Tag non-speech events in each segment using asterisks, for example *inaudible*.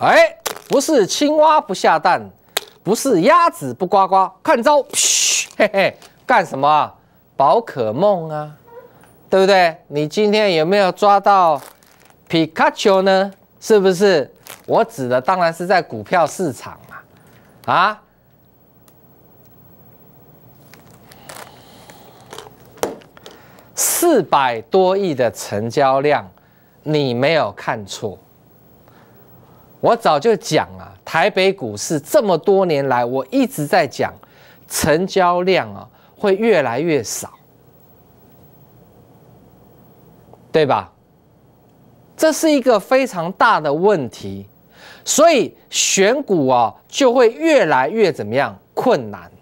哎，不是青蛙不下蛋，不是鸭子不呱呱。看招！嘘，嘿嘿，干什么？宝可梦啊，对不对？你今天有没有抓到皮卡丘呢？是不是？我指的当然是在股票市场嘛。啊，四百多亿的成交量，你没有看错。我早就讲啊，台北股市这么多年来，我一直在讲，成交量啊会越来越少，对吧？这是一个非常大的问题，所以选股啊就会越来越怎么样困难？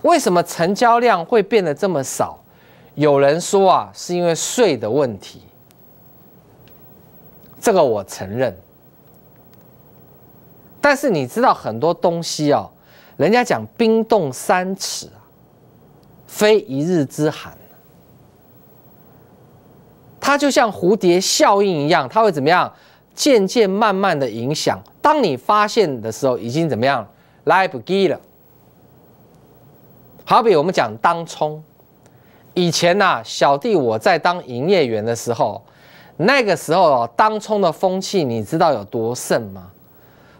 为什么成交量会变得这么少？有人说啊，是因为税的问题。这个我承认，但是你知道很多东西哦，人家讲冰冻三尺非一日之寒。它就像蝴蝶效应一样，它会怎么样？渐渐慢慢的影响。当你发现的时候，已经怎么样来不及了。好比我们讲当冲，以前呐，小弟我在当营业员的时候。那个时候哦，当冲的风气你知道有多盛吗？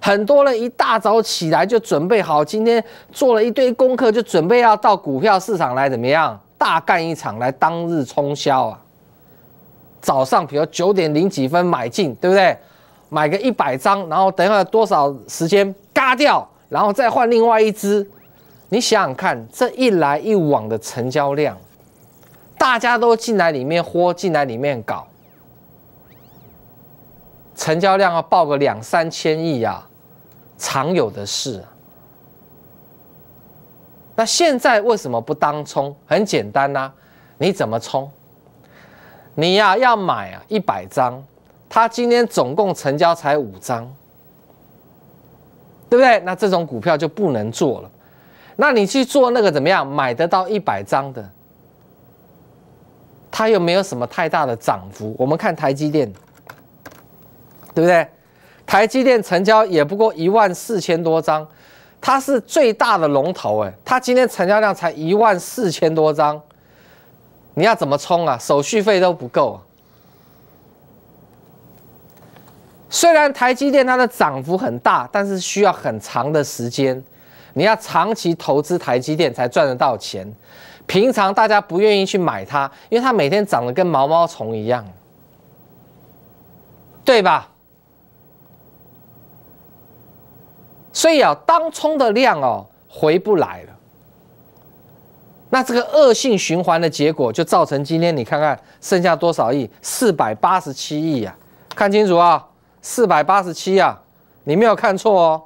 很多人一大早起来就准备好，今天做了一堆功课，就准备要到股票市场来怎么样大干一场，来当日冲销啊！早上比如九点零几分买进，对不对？买个一百张，然后等下多少时间嘎掉，然后再换另外一只。你想想看，这一来一往的成交量，大家都进来里面豁，进来里面搞。成交量要爆个两三千亿啊，常有的事。那现在为什么不当冲？很简单呐，你怎么冲？你呀要买啊一百张，它今天总共成交才五张，对不对？那这种股票就不能做了。那你去做那个怎么样？买得到一百张的，它又没有什么太大的涨幅。我们看台积电。对不对？台积电成交也不过一万四千多张，它是最大的龙头，哎，它今天成交量才一万四千多张，你要怎么冲啊？手续费都不够。虽然台积电它的涨幅很大，但是需要很长的时间，你要长期投资台积电才赚得到钱。平常大家不愿意去买它，因为它每天涨得跟毛毛虫一样，对吧？所以啊，当冲的量哦，回不来了。那这个恶性循环的结果，就造成今天你看看剩下多少亿？四百八十七亿呀，看清楚啊，四百八十七啊，你没有看错哦。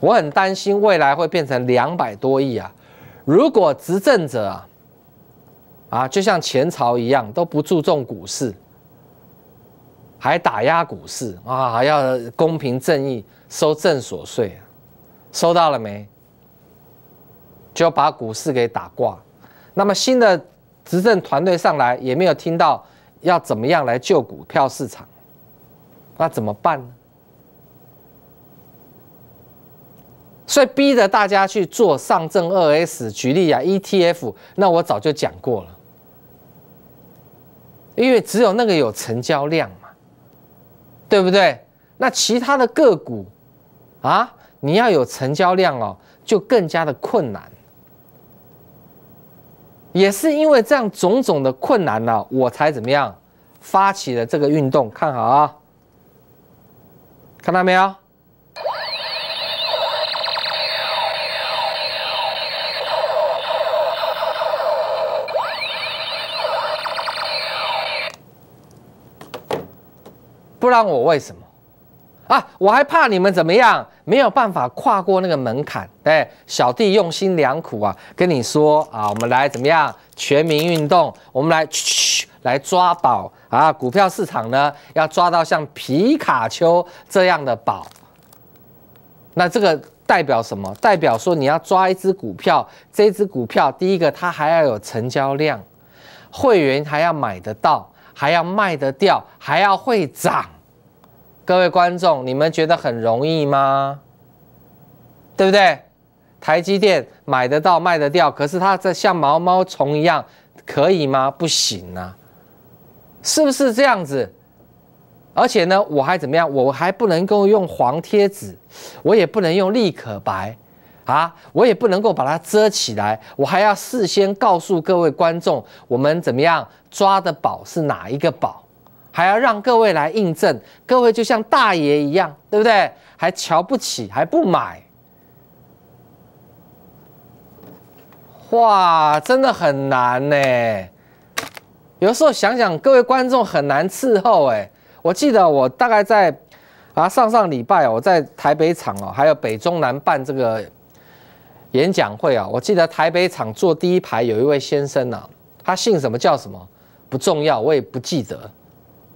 我很担心未来会变成两百多亿啊，如果执政者啊。啊，就像前朝一样，都不注重股市，还打压股市啊！要公平正义，收正所税啊，收到了没？就把股市给打挂。那么新的执政团队上来，也没有听到要怎么样来救股票市场，那怎么办呢？所以逼着大家去做上证二 S，举例啊，ETF，那我早就讲过了。因为只有那个有成交量嘛，对不对？那其他的个股啊，你要有成交量哦，就更加的困难。也是因为这样种种的困难呢，我才怎么样发起了这个运动？看好啊，看到没有？不然我为什么啊？我还怕你们怎么样？没有办法跨过那个门槛。哎，小弟用心良苦啊，跟你说啊，我们来怎么样？全民运动，我们来，来抓宝啊！股票市场呢，要抓到像皮卡丘这样的宝。那这个代表什么？代表说你要抓一只股票，这只股票第一个它还要有成交量，会员还要买得到。还要卖得掉，还要会涨，各位观众，你们觉得很容易吗？对不对？台积电买得到，卖得掉，可是它在像毛毛虫一样，可以吗？不行啊，是不是这样子？而且呢，我还怎么样？我还不能够用黄贴纸，我也不能用立可白。啊！我也不能够把它遮起来，我还要事先告诉各位观众，我们怎么样抓的宝是哪一个宝，还要让各位来印证。各位就像大爷一样，对不对？还瞧不起，还不买？哇，真的很难呢。有时候想想，各位观众很难伺候哎。我记得我大概在啊上上礼拜，我在台北场哦，还有北中南办这个。演讲会啊，我记得台北场坐第一排有一位先生呢，他姓什么叫什么不重要，我也不记得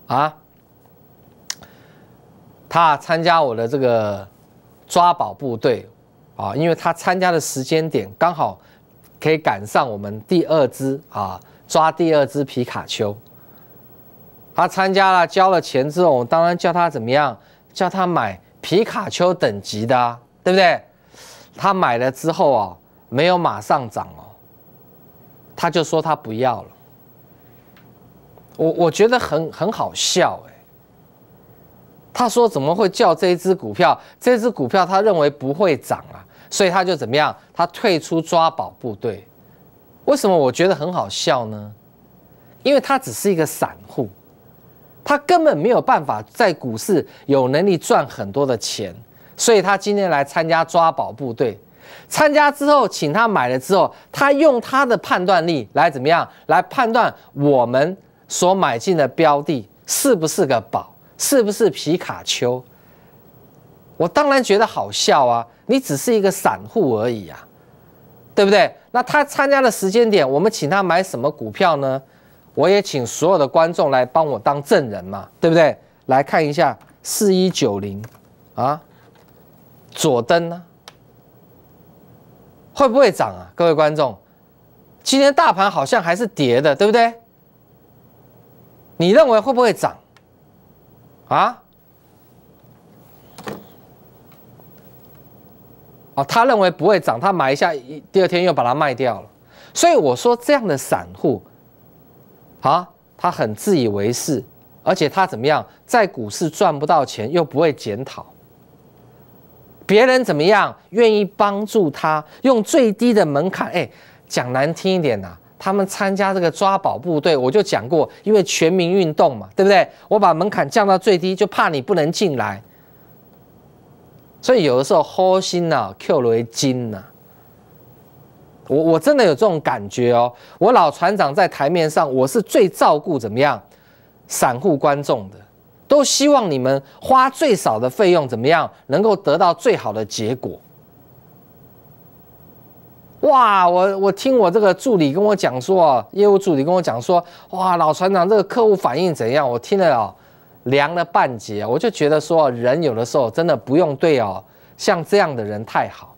啊。他参加我的这个抓宝部队啊，因为他参加的时间点刚好可以赶上我们第二只啊抓第二只皮卡丘。他参加了交了钱之后，我当然叫他怎么样，叫他买皮卡丘等级的，对不对？他买了之后啊，没有马上涨哦，他就说他不要了。我我觉得很很好笑哎。他说怎么会叫这一只股票？这只股票他认为不会涨啊，所以他就怎么样？他退出抓宝部队。为什么我觉得很好笑呢？因为他只是一个散户，他根本没有办法在股市有能力赚很多的钱。所以他今天来参加抓宝部队，参加之后请他买了之后，他用他的判断力来怎么样来判断我们所买进的标的是不是个宝，是不是皮卡丘？我当然觉得好笑啊！你只是一个散户而已啊，对不对？那他参加的时间点，我们请他买什么股票呢？我也请所有的观众来帮我当证人嘛，对不对？来看一下四一九零啊。左登呢，会不会涨啊？各位观众，今天大盘好像还是跌的，对不对？你认为会不会涨？啊？哦，他认为不会涨，他买一下，第二天又把它卖掉了。所以我说这样的散户，啊，他很自以为是，而且他怎么样，在股市赚不到钱，又不会检讨。别人怎么样？愿意帮助他用最低的门槛？哎，讲难听一点呐，他们参加这个抓宝部队，我就讲过，因为全民运动嘛，对不对？我把门槛降到最低，就怕你不能进来。所以有的时候，齁心呐，，Q 雷金呐，我我真的有这种感觉哦。我老船长在台面上，我是最照顾怎么样散户观众的。都希望你们花最少的费用，怎么样能够得到最好的结果？哇，我我听我这个助理跟我讲说，业务助理跟我讲说，哇，老船长这个客户反应怎样？我听了哦，凉了半截，我就觉得说，人有的时候真的不用对哦，像这样的人太好，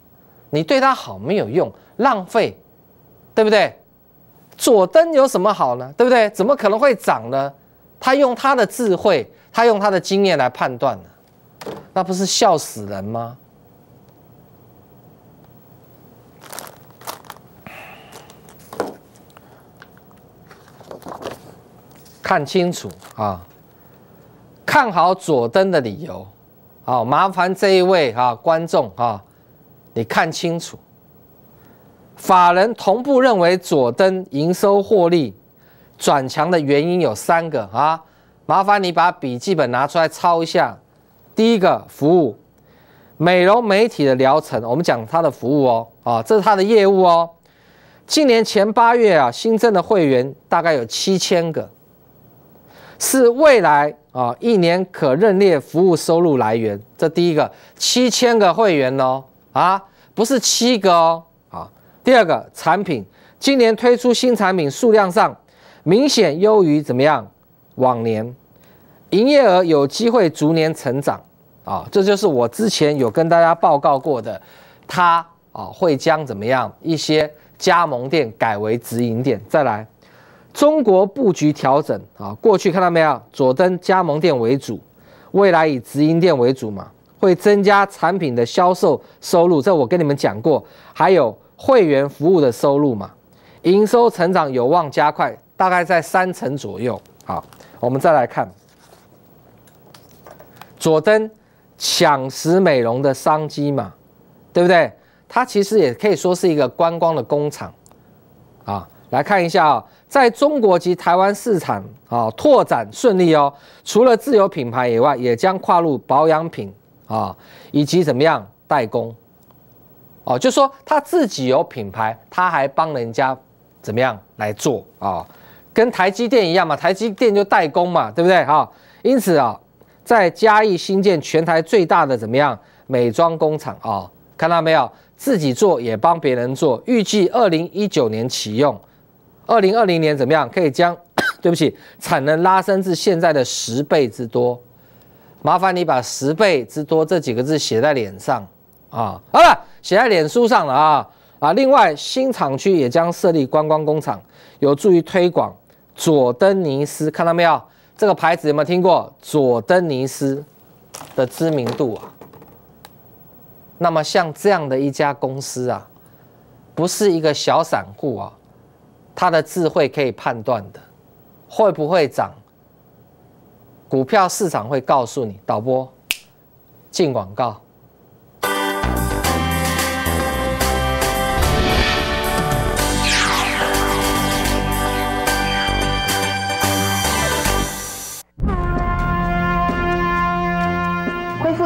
你对他好没有用，浪费，对不对？左登有什么好呢？对不对？怎么可能会涨呢？他用他的智慧。他用他的经验来判断的，那不是笑死人吗？看清楚啊！看好左登的理由，好麻烦这一位啊，观众啊，你看清楚。法人同步认为左登营收获利转强的原因有三个啊。麻烦你把笔记本拿出来抄一下。第一个服务美容美体的疗程，我们讲它的服务哦，啊，这是它的业务哦。今年前八月啊，新增的会员大概有七千个，是未来啊一年可认列服务收入来源。这第一个七千个会员哦，啊，不是七个哦，啊。第二个产品，今年推出新产品数量上明显优于怎么样？往年营业额有机会逐年成长啊，这就是我之前有跟大家报告过的，它啊会将怎么样一些加盟店改为直营店。再来，中国布局调整啊，过去看到没有？佐登加盟店为主，未来以直营店为主嘛，会增加产品的销售收入。这我跟你们讲过，还有会员服务的收入嘛，营收成长有望加快，大概在三成左右啊。我们再来看，佐登抢食美容的商机嘛，对不对？它其实也可以说是一个观光的工厂啊。来看一下啊，在中国及台湾市场啊，拓展顺利哦。除了自有品牌以外，也将跨入保养品啊，以及怎么样代工哦。就说他自己有品牌，他还帮人家怎么样来做啊？跟台积电一样嘛，台积电就代工嘛，对不对？哈，因此啊，在嘉义新建全台最大的怎么样美妆工厂啊？看到没有？自己做也帮别人做，预计二零一九年启用，二零二零年怎么样？可以将 *coughs* 对不起产能拉升至现在的十倍之多。麻烦你把十倍之多这几个字写在脸上啊好了，写在脸书上了啊啊！另外，新厂区也将设立观光工厂，有助于推广。佐登尼斯，看到没有？这个牌子有没有听过？佐登尼斯的知名度啊。那么像这样的一家公司啊，不是一个小散户啊，他的智慧可以判断的，会不会涨？股票市场会告诉你。导播，进广告。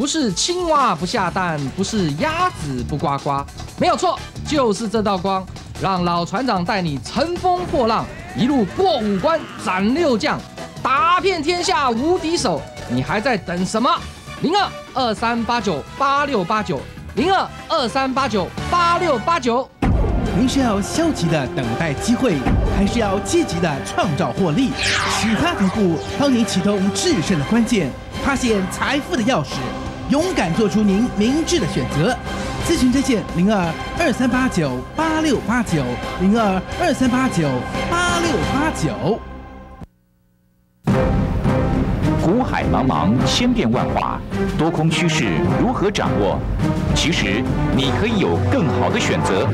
不是青蛙不下蛋，不是鸭子不呱呱，没有错，就是这道光，让老船长带你乘风破浪，一路过五关斩六将，打遍天下无敌手。你还在等什么？零二二三八九八六八九，零二二三八九八六八九。您是要消极的等待机会，还是要积极的创造获利？许他财富帮你启动制胜的关键，发现财富的钥匙。勇敢做出您明智的选择，咨询热线零二二三八九八六八九零二二三八九八六八九。股海茫茫，千变万化，多空趋势如何掌握？其实你可以有更好的选择。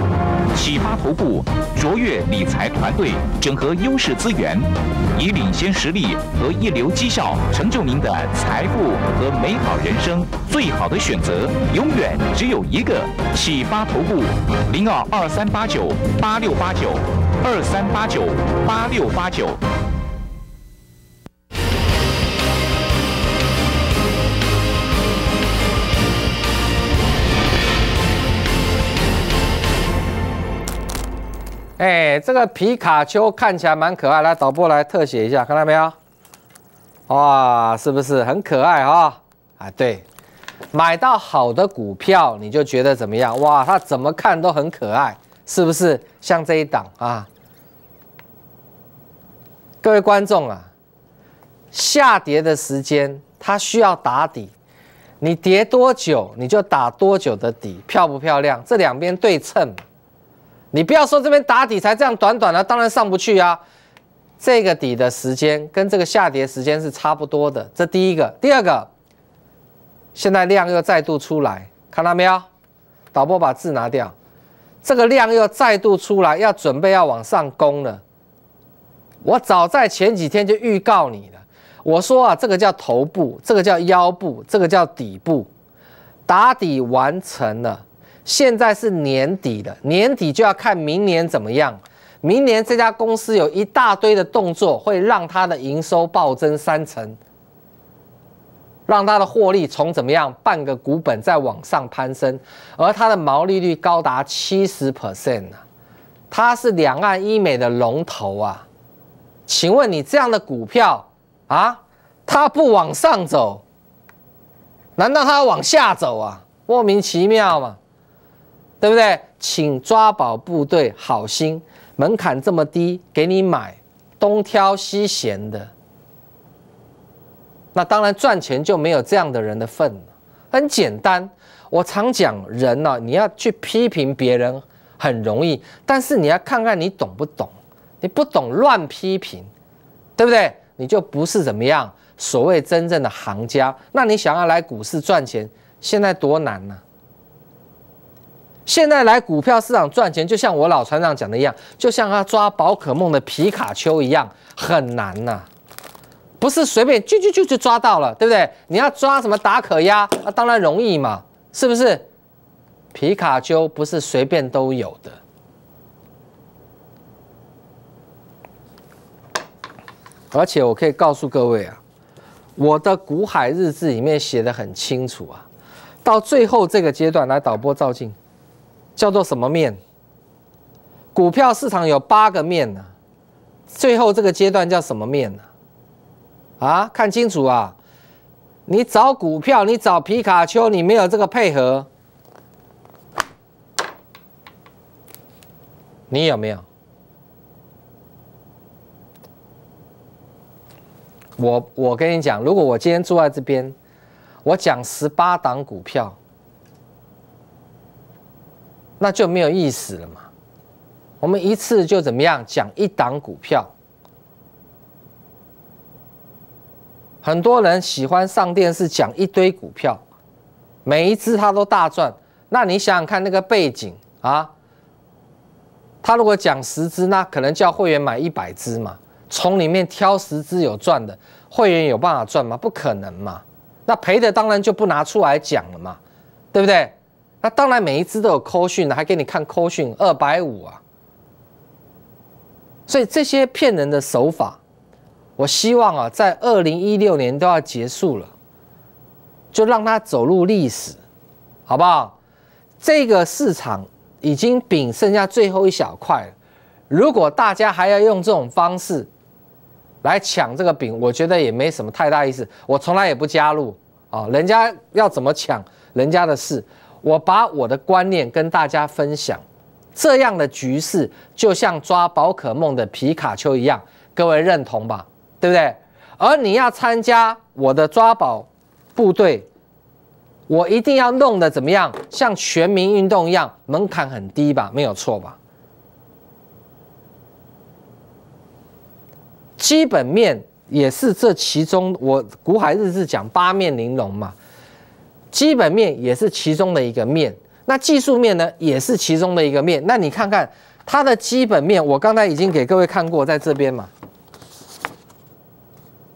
启发头部卓越理财团队整合优势资源，以领先实力和一流绩效成就您的财富和美好人生。最好的选择永远只有一个，启发头部，零二二三八九八六八九二三八九八六八九。哎，这个皮卡丘看起来蛮可爱，来导播来特写一下，看到没有？哇，是不是很可爱啊？啊，对，买到好的股票，你就觉得怎么样？哇，它怎么看都很可爱，是不是？像这一档啊，各位观众啊，下跌的时间它需要打底，你跌多久你就打多久的底，漂不漂亮？这两边对称。你不要说这边打底才这样短短的，当然上不去啊。这个底的时间跟这个下跌时间是差不多的，这第一个。第二个，现在量又再度出来，看到没有？导播把字拿掉，这个量又再度出来，要准备要往上攻了。我早在前几天就预告你了，我说啊，这个叫头部，这个叫腰部，这个叫底部，打底完成了。现在是年底了，年底就要看明年怎么样。明年这家公司有一大堆的动作，会让它的营收暴增三成，让它的获利从怎么样半个股本再往上攀升，而它的毛利率高达七十 percent，它是两岸医美的龙头啊。请问你这样的股票啊，它不往上走，难道它往下走啊？莫名其妙嘛！对不对？请抓宝部队好心，门槛这么低，给你买，东挑西选的。那当然赚钱就没有这样的人的份很简单，我常讲人呢，你要去批评别人很容易，但是你要看看你懂不懂。你不懂乱批评，对不对？你就不是怎么样，所谓真正的行家。那你想要来股市赚钱，现在多难呢？现在来股票市场赚钱，就像我老船长讲的一样，就像他抓宝可梦的皮卡丘一样，很难呐，不是随便就就就就抓到了，对不对？你要抓什么打可压，那当然容易嘛，是不是？皮卡丘不是随便都有的，而且我可以告诉各位啊，我的股海日志里面写的很清楚啊，到最后这个阶段来导播照镜。叫做什么面？股票市场有八个面呢，最后这个阶段叫什么面呢？啊，看清楚啊！你找股票，你找皮卡丘，你没有这个配合，你有没有？我我跟你讲，如果我今天坐在这边，我讲十八档股票。那就没有意思了嘛。我们一次就怎么样讲一档股票，很多人喜欢上电视讲一堆股票，每一只他都大赚。那你想想看那个背景啊，他如果讲十只，那可能叫会员买一百只嘛，从里面挑十只有赚的，会员有办法赚吗？不可能嘛。那赔的当然就不拿出来讲了嘛，对不对？那当然，每一只都有扣讯了，还给你看扣讯二百五啊！所以这些骗人的手法，我希望啊，在二零一六年都要结束了，就让它走入历史，好不好？这个市场已经饼剩下最后一小块了，如果大家还要用这种方式来抢这个饼，我觉得也没什么太大意思。我从来也不加入啊，人家要怎么抢，人家的事。我把我的观念跟大家分享，这样的局势就像抓宝可梦的皮卡丘一样，各位认同吧？对不对？而你要参加我的抓宝部队，我一定要弄得怎么样？像全民运动一样，门槛很低吧？没有错吧？基本面也是这其中，我古海日志讲八面玲珑嘛。基本面也是其中的一个面，那技术面呢也是其中的一个面。那你看看它的基本面，我刚才已经给各位看过，在这边嘛。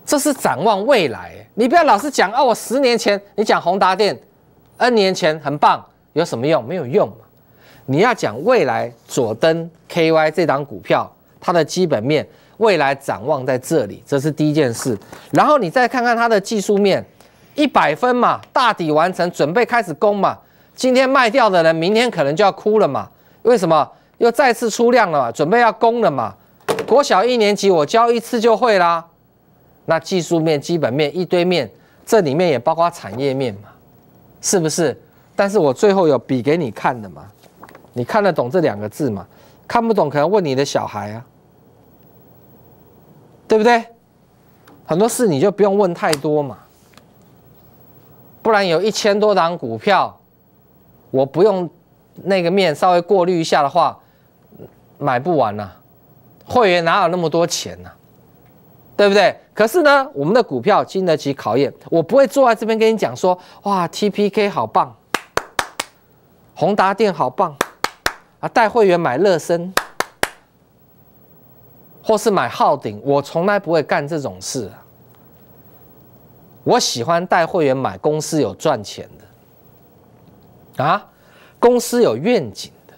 这是展望未来，你不要老是讲哦，我十年前你讲宏达电，N 年前很棒，有什么用？没有用嘛。你要讲未来，左登 KY 这档股票，它的基本面未来展望在这里，这是第一件事。然后你再看看它的技术面。一百分嘛，大底完成，准备开始攻嘛。今天卖掉的人，明天可能就要哭了嘛。为什么又再次出量了嘛？准备要攻了嘛？国小一年级我教一次就会啦。那技术面、基本面一堆面，这里面也包括产业面嘛，是不是？但是我最后有比给你看的嘛，你看得懂这两个字吗？看不懂可能问你的小孩啊，对不对？很多事你就不用问太多嘛。不然有一千多档股票，我不用那个面稍微过滤一下的话，买不完呐。会员哪有那么多钱呐？对不对？可是呢，我们的股票经得起考验。我不会坐在这边跟你讲说，哇，TPK 好棒，宏达电好棒啊，带会员买乐升，或是买浩鼎，我从来不会干这种事。我喜欢带会员买公司有赚钱的，啊，公司有愿景的，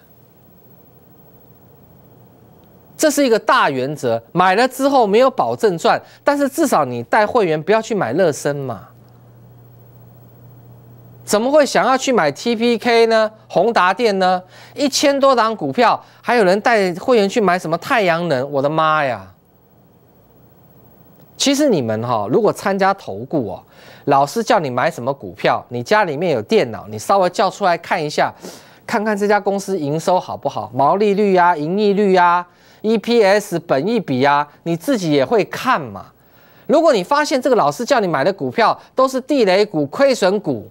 这是一个大原则。买了之后没有保证赚，但是至少你带会员不要去买乐升嘛？怎么会想要去买 TPK 呢？宏达电呢？一千多档股票，还有人带会员去买什么太阳能？我的妈呀！其实你们哈，如果参加投顾哦，老师叫你买什么股票，你家里面有电脑，你稍微叫出来看一下，看看这家公司营收好不好，毛利率啊，盈利率啊，EPS、本益比啊，你自己也会看嘛。如果你发现这个老师叫你买的股票都是地雷股、亏损股，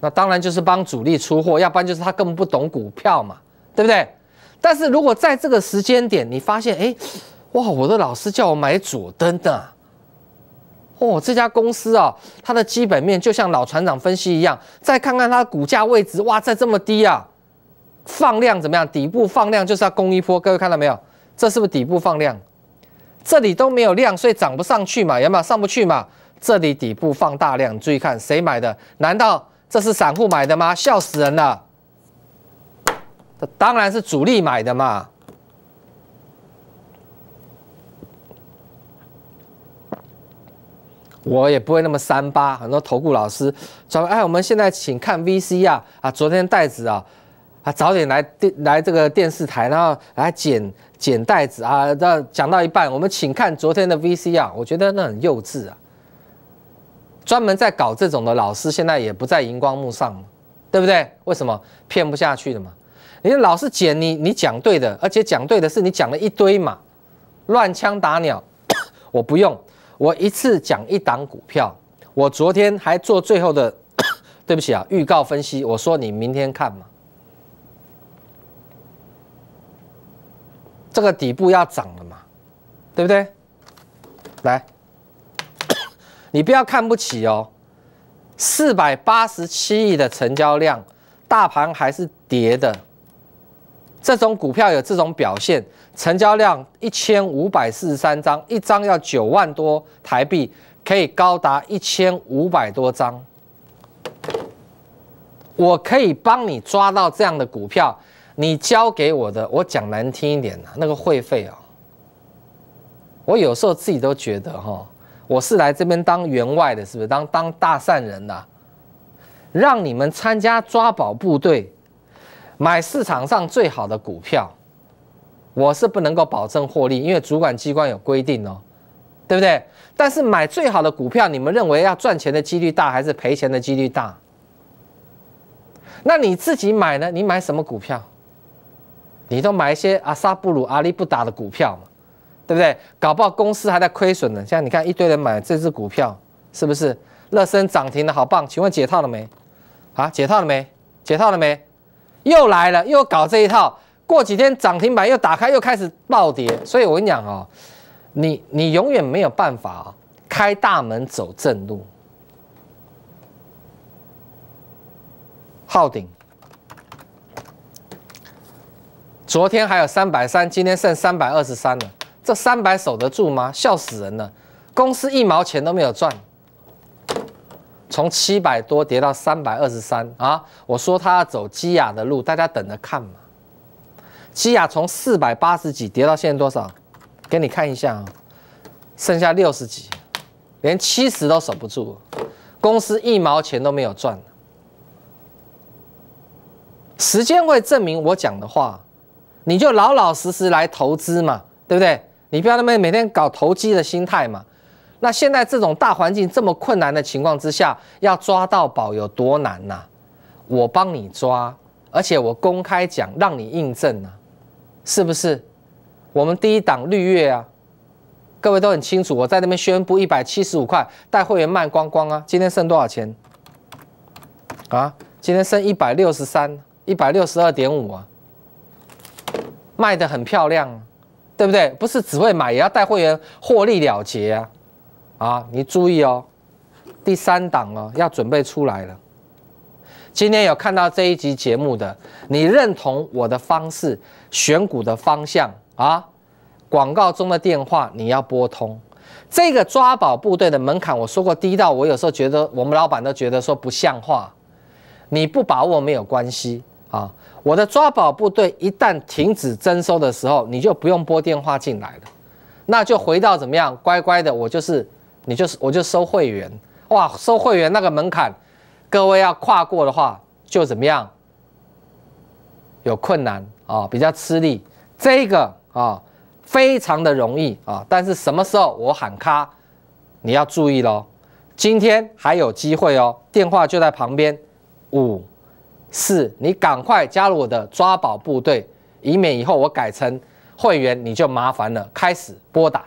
那当然就是帮主力出货，要不然就是他根本不懂股票嘛，对不对？但是如果在这个时间点，你发现，哎。哇！我的老师叫我买左登的。哦，这家公司啊，它的基本面就像老船长分析一样。再看看它股价位置，哇在这么低啊！放量怎么样？底部放量就是要攻一波，各位看到没有？这是不是底部放量？这里都没有量，所以涨不上去嘛，有没有上不去嘛？这里底部放大量，注意看谁买的？难道这是散户买的吗？笑死人了！当然是主力买的嘛。我也不会那么三八，很多投顾老师说，哎，我们现在请看 VC 啊啊，昨天袋子啊啊，早点来电来这个电视台，然后来剪剪袋子啊，那讲到一半，我们请看昨天的 VC 啊，我觉得那很幼稚啊，专门在搞这种的老师现在也不在荧光幕上对不对？为什么骗不下去的嘛？你老是剪你你讲对的，而且讲对的是你讲了一堆嘛，乱枪打鸟，*coughs* 我不用。我一次讲一档股票，我昨天还做最后的，*coughs* 对不起啊，预告分析，我说你明天看嘛，这个底部要涨了嘛，对不对？来，*coughs* 你不要看不起哦，四百八十七亿的成交量，大盘还是跌的，这种股票有这种表现。成交量一千五百四十三张，一张要九万多台币，可以高达一千五百多张。我可以帮你抓到这样的股票，你交给我的，我讲难听一点啊、那个会费哦，我有时候自己都觉得哈，我是来这边当员外的，是不是？当当大善人呐，让你们参加抓宝部队，买市场上最好的股票。我是不能够保证获利，因为主管机关有规定哦，对不对？但是买最好的股票，你们认为要赚钱的几率大还是赔钱的几率大？那你自己买呢？你买什么股票？你都买一些阿萨布鲁、阿利布达的股票嘛，对不对？搞不好公司还在亏损呢。像你看一堆人买这只股票，是不是？乐升涨停的好棒，请问解套了没？啊，解套了没？解套了没？又来了，又搞这一套。过几天涨停板又打开，又开始暴跌，所以我跟你讲哦，你你永远没有办法开大门走正路。昊鼎，昨天还有三百三，今天剩三百二十三了，这三百守得住吗？笑死人了，公司一毛钱都没有赚，从七百多跌到三百二十三啊！我说他要走基雅的路，大家等着看嘛。基亚从四百八十几跌到现在多少？给你看一下啊，剩下六十几，连七十都守不住，公司一毛钱都没有赚。时间会证明我讲的话，你就老老实实来投资嘛，对不对？你不要那么每天搞投机的心态嘛。那现在这种大环境这么困难的情况之下，要抓到宝有多难呐？我帮你抓，而且我公开讲，让你印证啊。是不是？我们第一档绿月啊，各位都很清楚。我在那边宣布一百七十五块带会员卖光光啊，今天剩多少钱？啊，今天剩一百六十三，一百六十二点五啊，卖的很漂亮，对不对？不是只为买，也要带会员获利了结啊。啊，你注意哦，第三档哦，要准备出来了。今天有看到这一集节目的，你认同我的方式、选股的方向啊？广告中的电话你要拨通。这个抓宝部队的门槛，我说过低到我有时候觉得我们老板都觉得说不像话。你不把握没有关系啊，我的抓宝部队一旦停止征收的时候，你就不用拨电话进来了，那就回到怎么样乖乖的，我就是你就是我就收会员哇，收会员那个门槛。各位要跨过的话，就怎么样？有困难啊，比较吃力。这个啊，非常的容易啊。但是什么时候我喊卡，你要注意喽。今天还有机会哦，电话就在旁边。五、四，你赶快加入我的抓宝部队，以免以后我改成会员你就麻烦了。开始拨打。